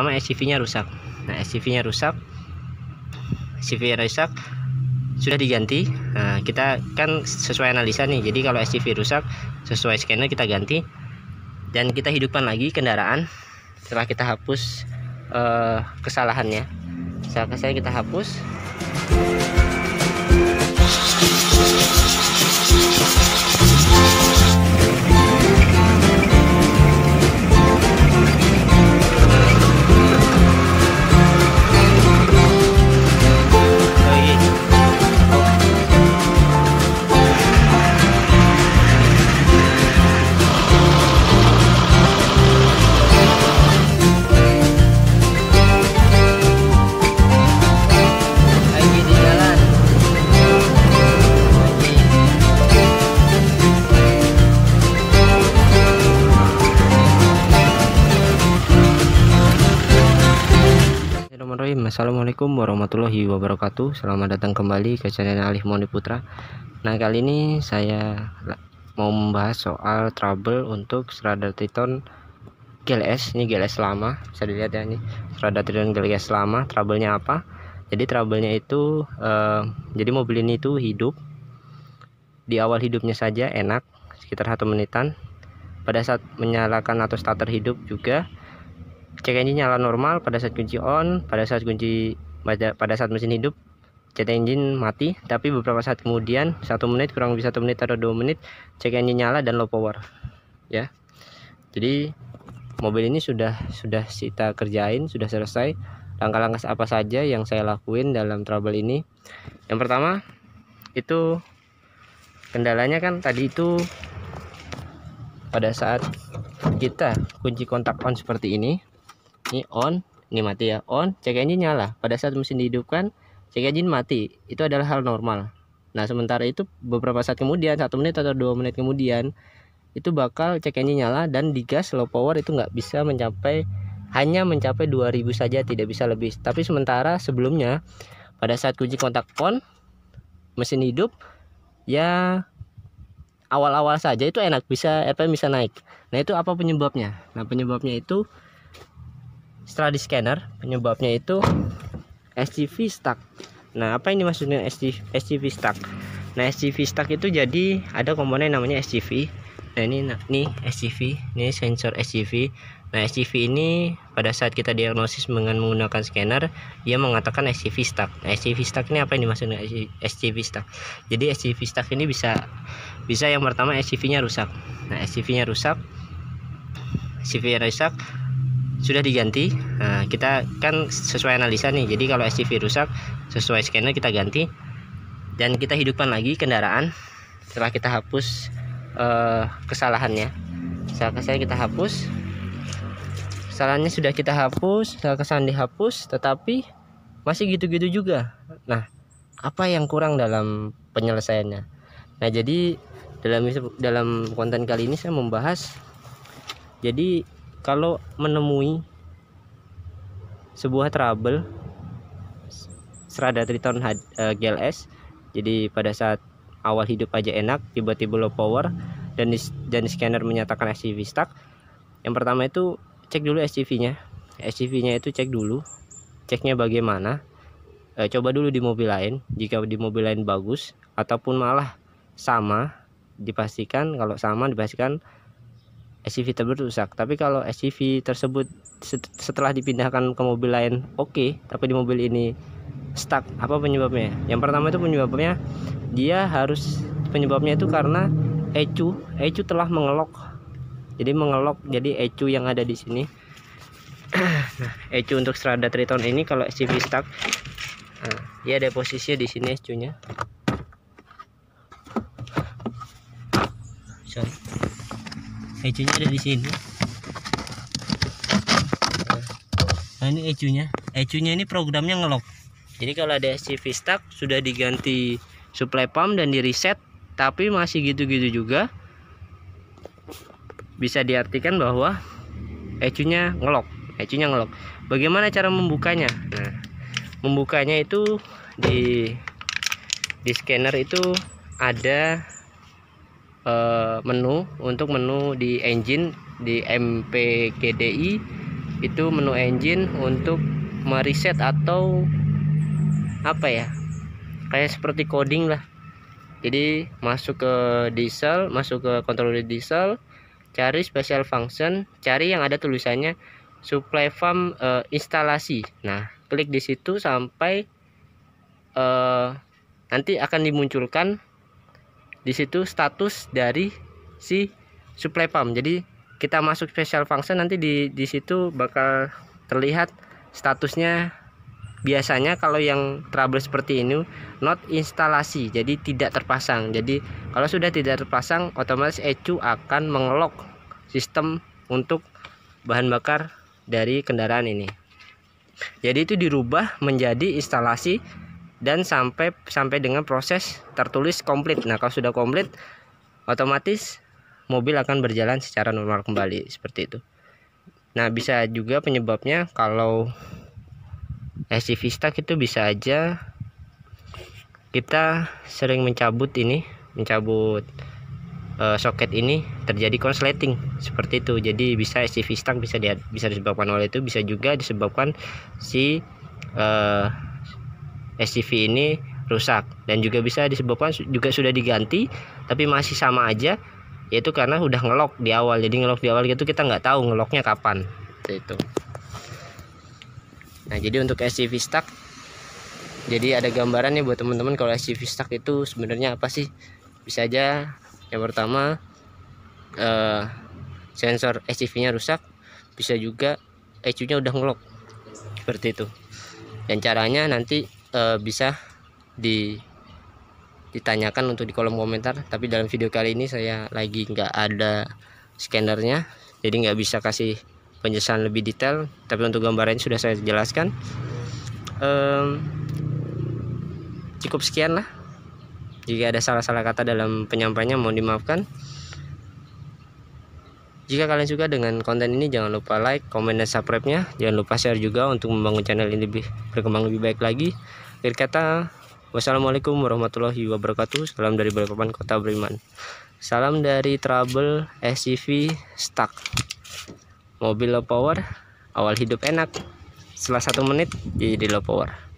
sama SCV nya rusak nah SCV nya rusak SCV nya rusak sudah diganti nah, kita kan sesuai analisa nih jadi kalau SCV rusak sesuai scanner kita ganti dan kita hidupkan lagi kendaraan setelah kita hapus uh, kesalahannya setelah saya kita hapus Assalamualaikum warahmatullahi wabarakatuh Selamat datang kembali ke channel Alif Moni Putra Nah kali ini saya mau membahas soal trouble untuk Strada Triton GLS Ini GLS lama, bisa dilihat ya ini Strada Triton GLS lama, trouble-nya apa Jadi trouble-nya itu, eh, jadi mobil ini itu hidup Di awal hidupnya saja enak, sekitar satu menitan Pada saat menyalakan atau starter hidup juga cek engine nyala normal pada saat kunci on pada saat kunci pada, pada saat mesin hidup cek engine mati tapi beberapa saat kemudian satu menit kurang lebih satu menit atau dua menit cek engine nyala dan low power ya jadi mobil ini sudah sudah kita kerjain sudah selesai langkah-langkah apa saja yang saya lakuin dalam trouble ini yang pertama itu kendalanya kan tadi itu pada saat kita kunci kontak on seperti ini ini on ini mati ya on check engine nyala pada saat mesin dihidupkan check engine mati itu adalah hal normal nah sementara itu beberapa saat kemudian satu menit atau dua menit kemudian itu bakal check engine nyala dan di gas low power itu nggak bisa mencapai hanya mencapai 2000 saja tidak bisa lebih tapi sementara sebelumnya pada saat kunci kontak on mesin hidup ya awal-awal saja itu enak bisa RPM bisa naik nah itu apa penyebabnya nah penyebabnya itu setelah di scanner penyebabnya itu SCV stuck nah apa ini maksudnya SCV stuck nah SCV stuck itu jadi ada komponen namanya SCV. nah ini nih SCV, ini sensor SCV. nah SCV ini pada saat kita diagnosis dengan menggunakan scanner dia mengatakan SCV stuck nah, SCV stuck ini apa yang dimaksud SCV stuck jadi SCV stuck ini bisa bisa yang pertama SCV nya rusak nah SCV nya rusak SCV nya rusak sudah diganti nah, kita kan sesuai analisa nih jadi kalau SCV rusak sesuai scanner kita ganti dan kita hidupkan lagi kendaraan setelah kita hapus uh, kesalahannya setelah kesalahan kita hapus kesalahannya sudah kita hapus setelah kesalahan dihapus tetapi masih gitu-gitu juga nah apa yang kurang dalam penyelesaiannya nah jadi dalam dalam konten kali ini saya membahas jadi kalau menemui sebuah trouble serada Triton uh, eh, GLS jadi pada saat awal hidup aja enak tiba-tiba low power dan di, dan di scanner menyatakan SCV stuck yang pertama itu cek dulu SCV-nya SCV-nya itu cek dulu ceknya bagaimana e, coba dulu di mobil lain jika di mobil lain bagus ataupun malah sama dipastikan kalau sama dipastikan SUV tersebut rusak tapi kalau SUV tersebut setelah dipindahkan ke mobil lain oke okay, tapi di mobil ini stuck apa penyebabnya yang pertama itu penyebabnya dia harus penyebabnya itu karena ecu ecu telah mengelok jadi mengelok jadi ecu yang ada di sini nah, ecu untuk strada triton ini kalau SUV stuck nah, dia ada posisinya di sini ecunya ejunya ada di sini nah ini ejunya ejunya ini programnya ngelok jadi kalau ada SCV stuck sudah diganti supply pump dan di reset tapi masih gitu-gitu juga bisa diartikan bahwa ecunya ngelok ecunya ngelok bagaimana cara membukanya nah membukanya itu di di scanner itu ada Eh, menu untuk menu di engine di MPGDI itu menu engine untuk mereset atau apa ya kayak seperti coding lah jadi masuk ke diesel masuk ke controller diesel cari special function cari yang ada tulisannya supply farm uh, instalasi nah klik di situ sampai uh, nanti akan dimunculkan di situ status dari si supply pump jadi kita masuk special function nanti di di situ bakal terlihat statusnya biasanya kalau yang trouble seperti ini not instalasi jadi tidak terpasang jadi kalau sudah tidak terpasang otomatis ECU akan mengelok sistem untuk bahan bakar dari kendaraan ini jadi itu dirubah menjadi instalasi dan sampai sampai dengan proses tertulis komplit. Nah, kalau sudah komplit otomatis mobil akan berjalan secara normal kembali seperti itu. Nah, bisa juga penyebabnya kalau SC Vista itu bisa aja kita sering mencabut ini, mencabut uh, soket ini terjadi konsleting seperti itu. Jadi bisa SC Vista bisa di, bisa disebabkan oleh itu, bisa juga disebabkan si uh, SCV ini rusak dan juga bisa disebabkan juga sudah diganti tapi masih sama aja yaitu karena udah ngelok di awal jadi ngelok di awal itu kita nggak tahu ngeloknya kapan itu nah jadi untuk SCV stuck jadi ada gambarannya buat teman-teman kalau SCV stuck itu sebenarnya apa sih bisa aja yang pertama eh, sensor SCV nya rusak bisa juga ECU-nya udah ngelok seperti itu dan caranya nanti uh, bisa di ditanyakan untuk di kolom komentar tapi dalam video kali ini saya lagi nggak ada scannernya jadi nggak bisa kasih penjelasan lebih detail tapi untuk gambarnya sudah saya jelaskan um, cukup sekian lah jika ada salah-salah kata dalam penyampaiannya mohon dimaafkan jika kalian suka dengan konten ini jangan lupa like, komen, dan subscribe-nya. Jangan lupa share juga untuk membangun channel ini lebih berkembang lebih baik lagi. Akhir kata, wassalamualaikum warahmatullahi wabarakatuh. Salam dari Balikpapan Kota Beriman. Salam dari Trouble SCV Stuck. Mobil low power, awal hidup enak. Setelah satu menit jadi low power.